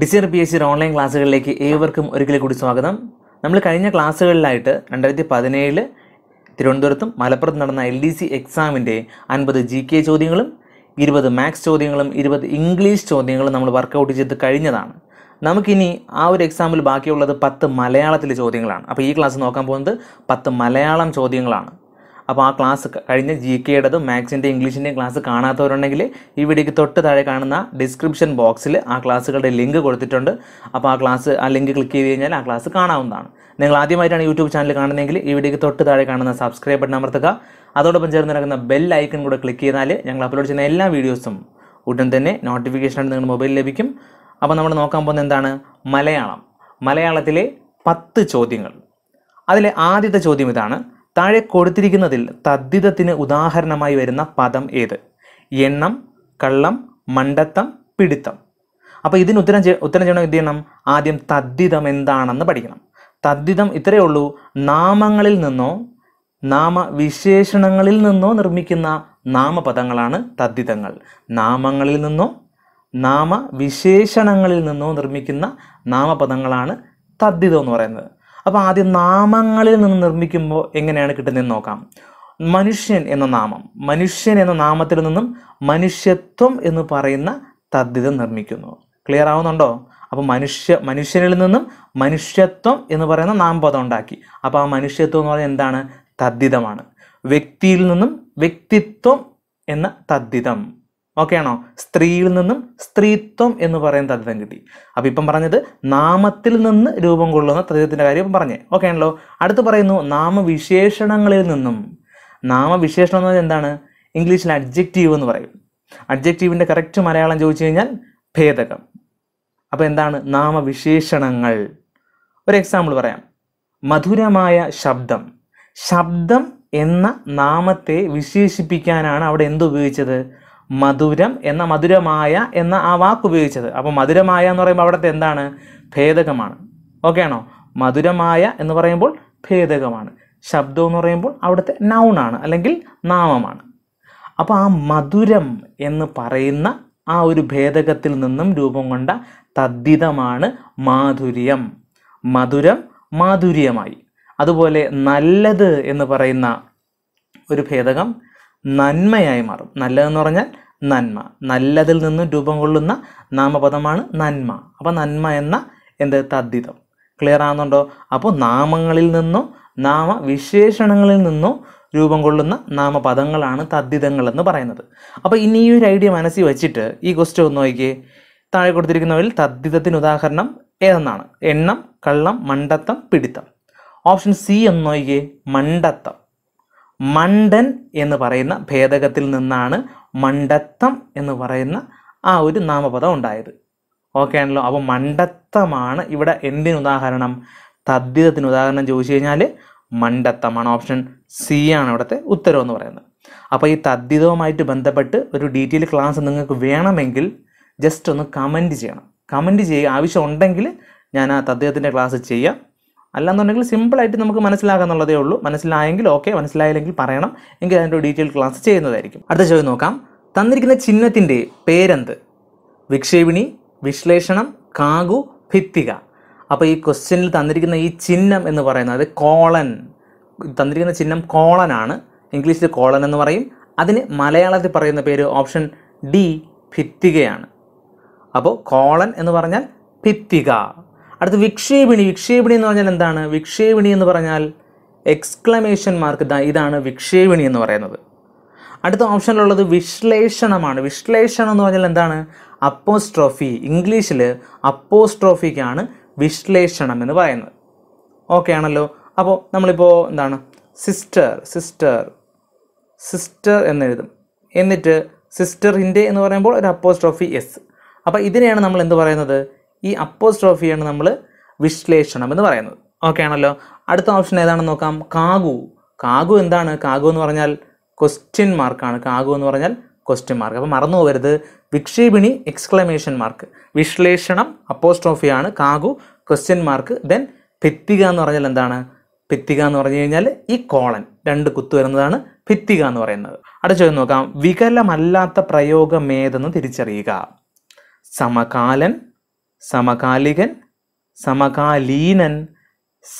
Desire P S സിയുടെ online ക്ലാസ്സുകളിലേക്ക് ഏവർക്കും ഒരിക്കൽ കൂടി സ്വാഗതം നമ്മൾ കഴിഞ്ഞ ക്ലാസ്സുകളിലായിട്ട് രണ്ടായിരത്തി പതിനേഴിൽ തിരുവനന്തപുരത്തും മലപ്പുറത്തും നടന്ന എൽ ഡി സി എക്സാമിൻ്റെ അൻപത് ജി കെ ചോദ്യങ്ങളും ഇരുപത് മാത്സ് ചോദ്യങ്ങളും ഇരുപത് ഇംഗ്ലീഷ് ചോദ്യങ്ങളും നമ്മൾ വർക്കൗട്ട് ചെയ്ത് കഴിഞ്ഞതാണ് നമുക്കിനി ആ ഒരു എക്സാമിൽ ബാക്കിയുള്ളത് പത്ത് മലയാളത്തിലെ ചോദ്യങ്ങളാണ് അപ്പോൾ ഈ ക്ലാസ് നോക്കാൻ പോകുന്നത് പത്ത് മലയാളം ചോദ്യങ്ങളാണ് അപ്പോൾ ആ ക്ലാസ് കഴിഞ്ഞ ജി കെയുടേതും മാത്സിൻ്റെയും ഇംഗ്ലീഷിൻ്റെയും ക്ലാസ് കാണാത്തവരുണ്ടെങ്കിൽ ഈ വീഡിയോയ്ക്ക് തൊട്ട് താഴെ കാണുന്ന ഡിസ്ക്രിപ്ഷൻ ബോക്സിൽ ആ ക്ലാസ്സുകളുടെ ലിങ്ക് കൊടുത്തിട്ടുണ്ട് അപ്പോൾ ആ ക്ലാസ് ആ ലിങ്ക് ക്ലിക്ക് ചെയ്ത് കഴിഞ്ഞാൽ ആ ക്ലാസ് കാണാവുന്നതാണ് നിങ്ങൾ ആദ്യമായിട്ടാണ് യൂട്യൂബ് ചാനൽ കാണുന്നതെങ്കിൽ ഈ വീഡിയോയ്ക്ക് തൊട്ട് താഴെ കാണുന്ന സബ്സ്ക്രൈബ് ബട്ടൺ അമർത്തുക അതോടൊപ്പം ചേർന്ന് നടക്കുന്ന ബെൽ ഐക്കൺ കൂടെ ക്ലിക്ക് ചെയ്താൽ ഞങ്ങൾ അപ്ലോഡ് ചെയ്യുന്ന എല്ലാ വീഡിയോസും ഉടൻ തന്നെ നോട്ടിഫിക്കേഷനായിട്ട് നിങ്ങളുടെ മൊബൈലിൽ ലഭിക്കും അപ്പോൾ നമ്മൾ നോക്കാൻ പോകുന്നത് എന്താണ് മലയാളം മലയാളത്തിലെ പത്ത് ചോദ്യങ്ങൾ അതിലെ ആദ്യത്തെ ചോദ്യം ഇതാണ് താഴെ കൊടുത്തിരിക്കുന്നതിൽ തദ്ധിതത്തിന് ഉദാഹരണമായി വരുന്ന പദം ഏത് എണ്ണം കള്ളം മണ്ടത്തം പിടിത്തം അപ്പോൾ ഇതിന് ഉത്തരം ഉത്തരം ചെയ്യണം എന്ത് ചെയ്യണം ആദ്യം തദ്ധിതം എന്താണെന്ന് പഠിക്കണം തദ്ധിതം ഇത്രയേ ഉള്ളൂ നാമങ്ങളിൽ നിന്നോ നാമവിശേഷണങ്ങളിൽ നിന്നോ നിർമ്മിക്കുന്ന നാമപദങ്ങളാണ് തദ്ധിതങ്ങൾ നാമങ്ങളിൽ നിന്നോ നാമവിശേഷണങ്ങളിൽ നിന്നോ നിർമ്മിക്കുന്ന നാമപദങ്ങളാണ് തദ്ധിതം എന്ന് പറയുന്നത് അപ്പോൾ ആദ്യം നാമങ്ങളിൽ നിന്ന് നിർമ്മിക്കുമ്പോൾ എങ്ങനെയാണ് കിട്ടുന്നതെന്ന് നോക്കാം മനുഷ്യൻ എന്ന നാമം മനുഷ്യൻ എന്ന നാമത്തിൽ നിന്നും മനുഷ്യത്വം എന്ന് പറയുന്ന തദ്ധിതം നിർമ്മിക്കുന്നു ക്ലിയർ ആവുന്നുണ്ടോ അപ്പോൾ മനുഷ്യ മനുഷ്യനിൽ നിന്നും മനുഷ്യത്വം എന്ന് പറയുന്ന നാമപദം ഉണ്ടാക്കി അപ്പോൾ ആ മനുഷ്യത്വം എന്ന് പറയുന്നത് എന്താണ് തദ്ധിതമാണ് വ്യക്തിയിൽ നിന്നും വ്യക്തിത്വം എന്ന തദ്ധിതം ഓക്കെയാണോ സ്ത്രീയിൽ നിന്നും സ്ത്രീത്വം എന്ന് പറയുന്ന തത്വം കിട്ടി അപ്പോൾ ഇപ്പം പറഞ്ഞത് നാമത്തിൽ നിന്ന് രൂപം കൊള്ളുന്ന തത്വത്തിൻ്റെ കാര്യം ഇപ്പം പറഞ്ഞേ ഓക്കെ ആണല്ലോ അടുത്ത് പറയുന്നു നാമവിശേഷണങ്ങളിൽ നിന്നും നാമവിശേഷണം എന്ന് പറഞ്ഞാൽ എന്താണ് ഇംഗ്ലീഷിൽ അഡ്ജക്റ്റീവ് എന്ന് പറയും അഡ്ജക്റ്റീവിൻ്റെ കറക്റ്റ് മലയാളം ചോദിച്ചു കഴിഞ്ഞാൽ ഭേദകം അപ്പോൾ എന്താണ് നാമവിശേഷണങ്ങൾ ഒരു എക്സാമ്പിൾ പറയാം മധുരമായ ശബ്ദം ശബ്ദം എന്ന നാമത്തെ വിശേഷിപ്പിക്കാനാണ് അവിടെ എന്തുപയോഗിച്ചത് മധുരം എന്ന മധുരമായ എന്ന ആ വാക്ക് ഉപയോഗിച്ചത് അപ്പോൾ മധുരമായ എന്ന് പറയുമ്പോൾ അവിടുത്തെ എന്താണ് ഭേദകമാണ് ഓക്കെ ആണോ മധുരമായ എന്ന് പറയുമ്പോൾ ഭേദകമാണ് ശബ്ദം എന്ന് പറയുമ്പോൾ അവിടുത്തെ നൗണാണ് അല്ലെങ്കിൽ നാമമാണ് അപ്പോൾ ആ മധുരം എന്ന് പറയുന്ന ആ ഒരു ഭേദകത്തിൽ നിന്നും രൂപം കൊണ്ട തദ്ധിതമാണ് മാധുര്യം മധുരം മാധുര്യമായി അതുപോലെ നല്ലത് എന്ന് പറയുന്ന ഒരു ഭേദകം നന്മയായി മാറും നല്ലതെന്ന് പറഞ്ഞാൽ നന്മ നല്ലതിൽ നിന്നും രൂപം കൊള്ളുന്ന നാമപദമാണ് നന്മ അപ്പോൾ നന്മ എന്ന എന്ത് തദ്ധിതം ക്ലിയർ ആകുന്നുണ്ടോ അപ്പോൾ നാമങ്ങളിൽ നിന്നോ നാമ വിശേഷണങ്ങളിൽ നിന്നോ രൂപം കൊള്ളുന്ന നാമപദങ്ങളാണ് തദ്ധിതങ്ങൾ എന്ന് പറയുന്നത് അപ്പോൾ ഇനി ഈ ഒരു ഐഡിയ മനസ്സിൽ വെച്ചിട്ട് ഈ ക്വസ്റ്റ്യൻ ഒന്ന് നോക്കിയേ താഴെ കൊടുത്തിരിക്കുന്നവരിൽ തദ്ധിതത്തിന് ഉദാഹരണം ഏതെന്നാണ് എണ്ണം കള്ളം മണ്ടത്തം പിടിത്തം ഓപ്ഷൻ സി എന്ന് നോക്കിയേ മണ്ടത്തം മണ്ടൻ എന്ന് പറയുന്ന ഭേദകത്തിൽ നിന്നാണ് മണ്ടത്തം എന്ന് പറയുന്ന ആ ഒരു നാമപദം ഉണ്ടായത് ഓക്കെ ആണല്ലോ അപ്പോൾ മണ്ടത്തമാണ് ഇവിടെ എന്തിന് ഉദാഹരണം തദ്ധിതത്തിന് ഉദാഹരണം ചോദിച്ചു കഴിഞ്ഞാൽ മണ്ടത്തമാണ് ഓപ്ഷൻ സി ആണ് ഇവിടുത്തെ ഉത്തരം എന്ന് പറയുന്നത് അപ്പോൾ ഈ തദ്ധിതവുമായിട്ട് ബന്ധപ്പെട്ട് ഒരു ഡീറ്റെയിൽ ക്ലാസ് നിങ്ങൾക്ക് വേണമെങ്കിൽ ജസ്റ്റ് ഒന്ന് കമൻറ്റ് ചെയ്യണം കമൻറ്റ് ചെയ്യുക ആവശ്യമുണ്ടെങ്കിൽ ഞാൻ ആ തദ്ദേഹത്തിൻ്റെ ക്ലാസ് ചെയ്യാം അല്ലാന്നുണ്ടെങ്കിൽ സിമ്പിളായിട്ട് നമുക്ക് മനസ്സിലാകാന്നുള്ളതേ ഉള്ളൂ മനസ്സിലായെങ്കിൽ ഓക്കെ മനസ്സിലായില്ലെങ്കിൽ പറയണം എങ്കിൽ അതിൻ്റെ ഡീറ്റെയിൽ ക്ലാസ് ചെയ്യുന്നതായിരിക്കും അടുത്ത ചോദ്യം നോക്കാം തന്നിരിക്കുന്ന ചിഹ്നത്തിൻ്റെ പേരെന്ത് വിക്ഷേപിണി വിശ്ലേഷണം കാകു ഭിത്തിക അപ്പോൾ ഈ ക്വസ്റ്റ്യനിൽ തന്നിരിക്കുന്ന ഈ ചിഹ്നം എന്ന് പറയുന്നത് കോളൻ തന്നിരിക്കുന്ന ചിഹ്നം കോളനാണ് ഇംഗ്ലീഷിൽ കോളൻ എന്ന് പറയും അതിന് മലയാളത്തിൽ പറയുന്ന പേര് ഓപ്ഷൻ ഡി ഭിത്തികയാണ് അപ്പോൾ കോളൻ എന്ന് പറഞ്ഞാൽ ഭിത്തിക അടുത്ത് വിക്ഷേപിണി വിക്ഷേപിണി എന്ന് പറഞ്ഞാൽ എന്താണ് വിക്ഷേപിണി എന്ന് പറഞ്ഞാൽ എക്സ്ക്ലമേഷൻ മാർക്ക് ഇതാണ് വിക്ഷേപിണി എന്ന് പറയുന്നത് അടുത്ത ഓപ്ഷനിലുള്ളത് വിശ്ലേഷണമാണ് വിശ്ലേഷണം എന്ന് പറഞ്ഞാൽ എന്താണ് അപ്പോസ്ട്രോഫി ഇംഗ്ലീഷിൽ അപ്പോസ്ട്രോഫിക്കാണ് വിശ്ലേഷണം എന്ന് പറയുന്നത് ഓക്കെ ആണല്ലോ അപ്പോൾ നമ്മളിപ്പോൾ എന്താണ് സിസ്റ്റർ സിസ്റ്റർ സിസ്റ്റർ എന്നെഴുതും എന്നിട്ട് സിസ്റ്ററിൻ്റെ എന്ന് പറയുമ്പോൾ ഒരു അപ്പോസ്ട്രോഫി എസ് അപ്പോൾ ഇതിനെയാണ് നമ്മൾ എന്ത് പറയുന്നത് ഈ അപ്പോസ്ട്രോഫിയാണ് നമ്മൾ വിശ്ലേഷണം എന്ന് പറയുന്നത് ഓക്കെ ആണല്ലോ അടുത്ത ഓപ്ഷൻ ഏതാണെന്ന് നോക്കാം കാഗു കാഗു എന്താണ് കാഗു എന്ന് പറഞ്ഞാൽ ക്വസ്റ്റ്യൻ മാർക്കാണ് കാഗു എന്ന് പറഞ്ഞാൽ ക്വസ്റ്റ്യൻ മാർക്ക് അപ്പോൾ മറന്നു പോകരുത് വിക്ഷേപിണി എക്സ്ക്ലമേഷൻ മാർക്ക് വിശ്ലേഷണം അപ്പോസ്ട്രോഫിയാണ് കാഗു ക്വസ്റ്റ്യൻ മാർക്ക് ദെൻ ഭിത്തിക എന്ന് പറഞ്ഞാൽ എന്താണ് ഭിത്തിക എന്ന് പറഞ്ഞു കഴിഞ്ഞാൽ ഈ കോളൻ രണ്ട് കുത്തു വരുന്നതാണ് ഭിത്തിക എന്ന് പറയുന്നത് അടുത്ത ചോദ്യം നോക്കാം വികലമല്ലാത്ത പ്രയോഗം ഏതെന്ന് തിരിച്ചറിയുക സമകാലൻ സമകാലികൻ സമകാലീനൻ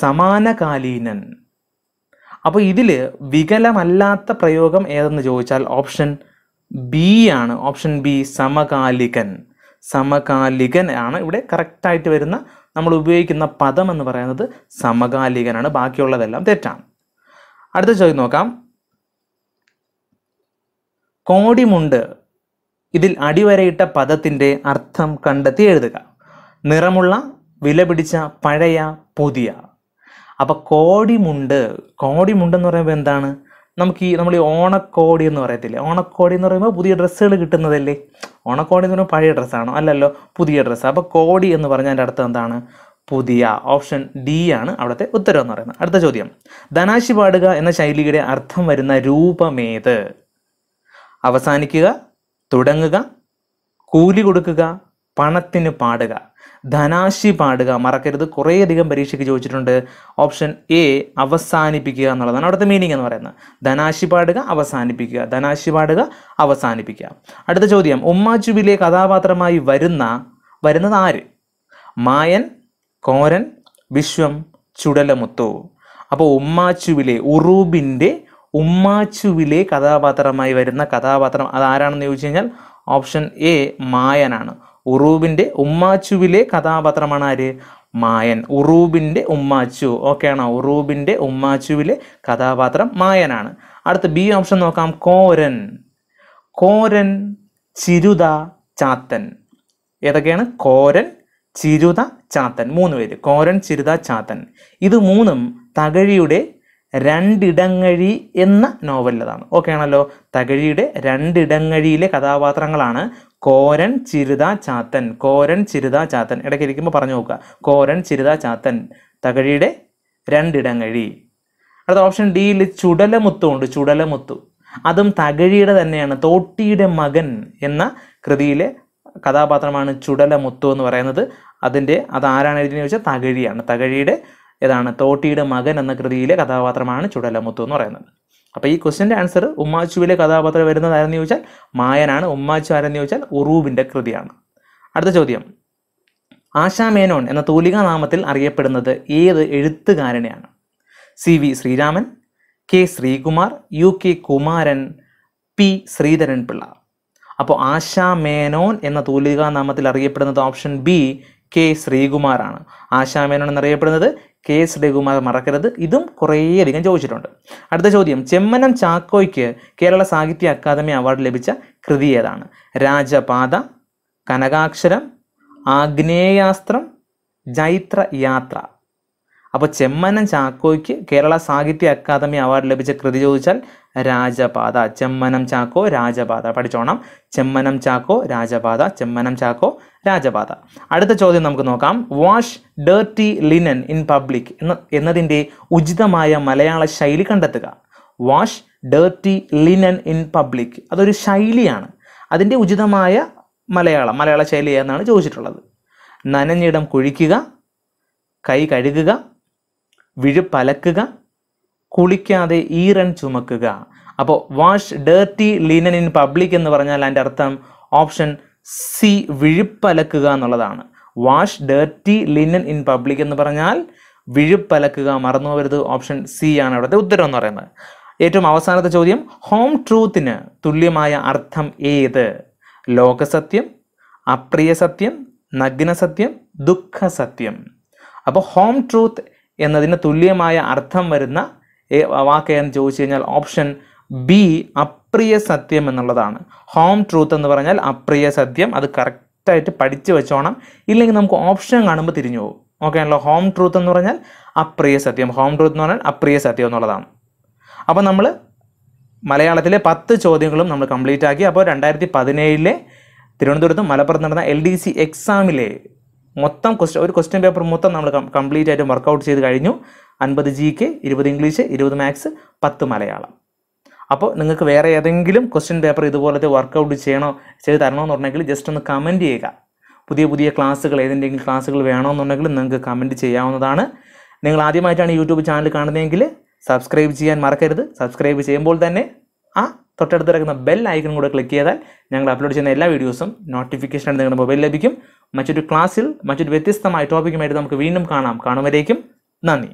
സമാനകാലീനൻ അപ്പോൾ ഇതിൽ വികലമല്ലാത്ത പ്രയോഗം ഏതെന്ന് ചോദിച്ചാൽ ഓപ്ഷൻ ബി ആണ് ഓപ്ഷൻ ബി സമകാലികൻ സമകാലികൻ ആണ് ഇവിടെ കറക്റ്റായിട്ട് വരുന്ന നമ്മൾ ഉപയോഗിക്കുന്ന പദം എന്ന് പറയുന്നത് സമകാലികനാണ് ബാക്കിയുള്ളതെല്ലാം തെറ്റാണ് അടുത്ത ചോദ്യം നോക്കാം കോടിമുണ്ട് ഇതിൽ അടിവരയിട്ട പദത്തിൻ്റെ അർത്ഥം കണ്ടെത്തി എഴുതുക നിറമുള്ള വില പിടിച്ച പഴയ പുതിയ അപ്പോൾ കോടിമുണ്ട് എന്ന് പറയുമ്പോൾ എന്താണ് നമുക്ക് ഈ നമ്മൾ ഈ ഓണക്കോടി എന്ന് പറയത്തില്ലേ ഓണക്കോടി എന്ന് പറയുമ്പോൾ പുതിയ ഡ്രസ്സുകൾ കിട്ടുന്നതല്ലേ ഓണക്കോടി എന്ന് പറയുമ്പോൾ പഴയ ഡ്രസ്സാണോ അല്ലല്ലോ പുതിയ ഡ്രസ്സ് അപ്പോൾ കോടി എന്ന് പറഞ്ഞാൽ അതിൻ്റെ അടുത്ത് എന്താണ് പുതിയ ഓപ്ഷൻ ഡി ആണ് അവിടുത്തെ ഉത്തരം എന്ന് പറയുന്നത് അടുത്ത ചോദ്യം ധനാശി പാടുക എന്ന ശൈലിയുടെ അർത്ഥം വരുന്ന രൂപമേത് അവസാനിക്കുക തുടങ്ങുക കൂലി കൊടുക്കുക പണത്തിന് പാടുക ധനാശി പാടുക മറക്കരുത് കുറേയധികം പരീക്ഷയ്ക്ക് ചോദിച്ചിട്ടുണ്ട് ഓപ്ഷൻ എ അവസാനിപ്പിക്കുക എന്നുള്ളതാണ് അവിടുത്തെ മീനിങ് എന്ന് പറയുന്നത് ധനാശി പാടുക അവസാനിപ്പിക്കുക ധനാശി പാടുക അവസാനിപ്പിക്കുക അടുത്ത ചോദ്യം ഉമ്മാച്ചുവിലെ കഥാപാത്രമായി വരുന്ന വരുന്നത് ആര് മായൻ കോരൻ വിശ്വം ചുടലമുത്തു അപ്പോൾ ഉമ്മാച്ചുവിലെ ഉറൂബിൻ്റെ ഉമ്മാച്ചുവിലെ കഥാപാത്രമായി വരുന്ന കഥാപാത്രം അത് ആരാണെന്ന് ചോദിച്ചു കഴിഞ്ഞാൽ ഓപ്ഷൻ എ മായനാണ് ഉറൂബിൻ്റെ ഉമ്മാച്ചുവിലെ കഥാപാത്രമാണ് ആര് മായൻ ഉറൂബിൻ്റെ ഉമ്മാച്ചു ഓക്കെ ആണോ ഉറൂബിൻ്റെ ഉമ്മാച്ചുവിലെ കഥാപാത്രം മായനാണ് അടുത്ത ബി ഓപ്ഷൻ നോക്കാം കോരൻ കോരൻ ചിരുത ചാത്തൻ ഏതൊക്കെയാണ് കോരൻ ചിരുത ചാത്തൻ മൂന്ന് പേര് കോരൻ ചിരുത ചാത്തൻ ഇത് മൂന്നും തകഴിയുടെ രണ്ടിടങ്ങഴി എന്ന നോവലിലതാണ് ഓക്കെ ആണല്ലോ തകഴിയുടെ രണ്ടിടങ്ങഴിയിലെ കഥാപാത്രങ്ങളാണ് കോരൻ ചിരുത ചാത്തൻ കോരൻ ചിരുത ചാത്തൻ ഇടയ്ക്ക് ഇരിക്കുമ്പോൾ പറഞ്ഞു നോക്കുക കോരൻ ചിരുത ചാത്തൻ തകഴിയുടെ രണ്ടിടങ്ങഴി അടുത്ത ഓപ്ഷൻ ഡിയിൽ ചുടലമുത്തു ഉണ്ട് ചുടലമുത്തു അതും തകഴിയുടെ തന്നെയാണ് തോട്ടിയുടെ മകൻ എന്ന കൃതിയിലെ കഥാപാത്രമാണ് ചുടലമുത്തു എന്ന് പറയുന്നത് അതിൻ്റെ അത് ആരാണ് എഴുതിയെന്ന് ചോദിച്ചാൽ തകഴിയാണ് തകഴിയുടെ ഏതാണ് തോട്ടിയുടെ മകൻ എന്ന കൃതിയിലെ കഥാപാത്രമാണ് ചുടലമുത്തു എന്ന് പറയുന്നത് അപ്പോൾ ഈ ക്വസ്റ്റിൻ്റെ ആൻസർ ഉമ്മാച്ചുവിലെ കഥാപാത്രം വരുന്നത് ആരെന്ന് ചോദിച്ചാൽ മായനാണ് ഉമ്മാച്ചു ആരെന്ന് ചോദിച്ചാൽ ഉറൂബിൻ്റെ കൃതിയാണ് അടുത്ത ചോദ്യം ആശാ മേനോൻ എന്ന തൂലികാ നാമത്തിൽ അറിയപ്പെടുന്നത് ഏത് എഴുത്തുകാരനെയാണ് C V Sreeraman K Sreekumar U K Kumaran P Sreedharan Pillai അപ്പോൾ ആശാ മേനോൻ എന്ന തൂലികാ നാമത്തിൽ അറിയപ്പെടുന്നത് ഓപ്ഷൻ ബി കെ ശ്രീകുമാറാണ് ആശാ മേനോൻ എന്നറിയപ്പെടുന്നത് കെ എസ് രഘുമാർ മറക്കരുത് ഇതും കുറേയധികം ചോദിച്ചിട്ടുണ്ട് അടുത്ത ചോദ്യം ചെമ്മനം ചാക്കോയ്ക്ക് കേരള സാഹിത്യ അക്കാദമി അവാർഡ് ലഭിച്ച കൃതി ഏതാണ് രാജപാത കനകാക്ഷരം ആഗ്നേയാസ്ത്രം ജൈത്ര യാത്ര അപ്പോൾ ചെമ്മനം ചാക്കോയ്ക്ക് കേരള സാഹിത്യ അക്കാദമി അവാർഡ് ലഭിച്ച കൃതി ചോദിച്ചാൽ രാജപാത ചെമ്മനം ചാക്കോ രാജപാത പഠിച്ചോണം ചെമ്മനം ചാക്കോ രാജപാത ചെമ്മനം ചാക്കോ രാജപാത അടുത്ത ചോദ്യം നമുക്ക് നോക്കാം wash dirty linen in public എന്ന എന്നതിൻ്റെ ഉചിതമായ മലയാള ശൈലി കണ്ടെത്തുക wash dirty linen in public അതൊരു ശൈലിയാണ് അതിൻ്റെ ഉചിതമായ മലയാളം മലയാള ശൈലി എന്നാണ് ചോദിച്ചിട്ടുള്ളത് നനഞ്ഞിടം കുഴിക്കുക കൈ കഴുകുക വിഴുപ്പലക്കുക കുളിക്കാതെ ഈറൻ ചുമക്കുക അപ്പോൾ wash dirty linen in public എന്ന് പറഞ്ഞാൽ അതിൻ്റെ അർത്ഥം ഓപ്ഷൻ സി വിഴുപ്പലക്കുക എന്നുള്ളതാണ് wash dirty linen in public എന്ന് പറഞ്ഞാൽ വിഴുപ്പലക്കുക മറന്നു പോകരുത് ഓപ്ഷൻ സി ആണ് അവിടുത്തെ ഉത്തരം എന്ന് പറയുന്നത് ഏറ്റവും അവസാനത്തെ ചോദ്യം ഹോം ട്രൂത്തിന് തുല്യമായ അർത്ഥം ഏത് ലോകസത്യം അപ്രിയ സത്യം നഗ്നസത്യം ദുഃഖസത്യം അപ്പോൾ ഹോം ട്രൂത്ത് എന്നതിന് തുല്യമായ അർത്ഥം വരുന്ന വാക്ക് ഏതെന്ന് ചോദിച്ചു കഴിഞ്ഞാൽ ഓപ്ഷൻ ബി അപ്രിയ സത്യം എന്നുള്ളതാണ് ഹോം ട്രൂത്ത് എന്ന് പറഞ്ഞാൽ അപ്രിയ സത്യം അത് കറക്റ്റായിട്ട് പഠിച്ചു വെച്ചോണം ഇല്ലെങ്കിൽ നമുക്ക് ഓപ്ഷൻ കാണുമ്പോൾ തിരിഞ്ഞു പോകും ഓക്കെ ആണല്ലോ ഹോം ട്രൂത്ത് എന്ന് പറഞ്ഞാൽ അപ്രിയ സത്യം ഹോം ട്രൂത്ത് എന്ന് പറഞ്ഞാൽ അപ്രിയ സത്യം എന്നുള്ളതാണ് അപ്പോൾ നമ്മൾ മലയാളത്തിലെ പത്ത് ചോദ്യങ്ങളും നമ്മൾ കംപ്ലീറ്റ് ആക്കി അപ്പോൾ രണ്ടായിരത്തി പതിനേഴിലെ തിരുവനന്തപുരത്തും മലപ്പുറത്ത് നടന്ന എൽ ഡി സി എക്സാമിലെ മൊത്തം ക്വസ്റ്റ്യൻ ഒരു ക്വസ്റ്റ്യൻ പേപ്പർ മൊത്തം നമ്മൾ കംപ്ലീറ്റ് ആയിട്ട് വർക്കൗട്ട് ചെയ്ത് കഴിഞ്ഞു അൻപത് ജി കെ ഇരുപത് ഇംഗ്ലീഷ് ഇരുപത് മാത്സ് പത്ത് മലയാളം അപ്പോൾ നിങ്ങൾക്ക് വേറെ ഏതെങ്കിലും ക്വസ്റ്റ്യൻ പേപ്പർ ഇതുപോലത്തെ വർക്കൗട്ട് ചെയ്യണോ ചെയ്ത് പറഞ്ഞെങ്കിൽ ജസ്റ്റ് ഒന്ന് കമൻറ്റ് ചെയ്യുക പുതിയ പുതിയ ക്ലാസ്സുകൾ ഏതെങ്കിലും ക്ലാസ്സുകൾ വേണമെന്നുണ്ടെങ്കിൽ നിങ്ങൾക്ക് കമൻറ്റ് ചെയ്യാവുന്നതാണ് നിങ്ങൾ ആദ്യമായിട്ടാണ് യൂട്യൂബ് ചാനൽ കാണുന്നതെങ്കിൽ സബ്സ്ക്രൈബ് ചെയ്യാൻ മറക്കരുത് സബ്സ്ക്രൈബ് ചെയ്യുമ്പോൾ തന്നെ ആ തൊട്ടടുത്ത് കിടക്കുന്ന ബെൽ ഐക്കൺ കൂടെ ക്ലിക്ക് ചെയ്താൽ ഞങ്ങൾ അപ്ലോഡ് ചെയ്യുന്ന എല്ലാ വീഡിയോസും നോട്ടിഫിക്കേഷനായിട്ട് നിങ്ങളുടെ മൊബൈൽ ലഭിക്കും മറ്റൊരു ക്ലാസ്സിൽ മറ്റൊരു വ്യത്യസ്തമായ ടോപ്പിക്കുമായിട്ട് നമുക്ക് വീണ്ടും കാണാം കാണുമ്പോഴേക്കും നന്ദി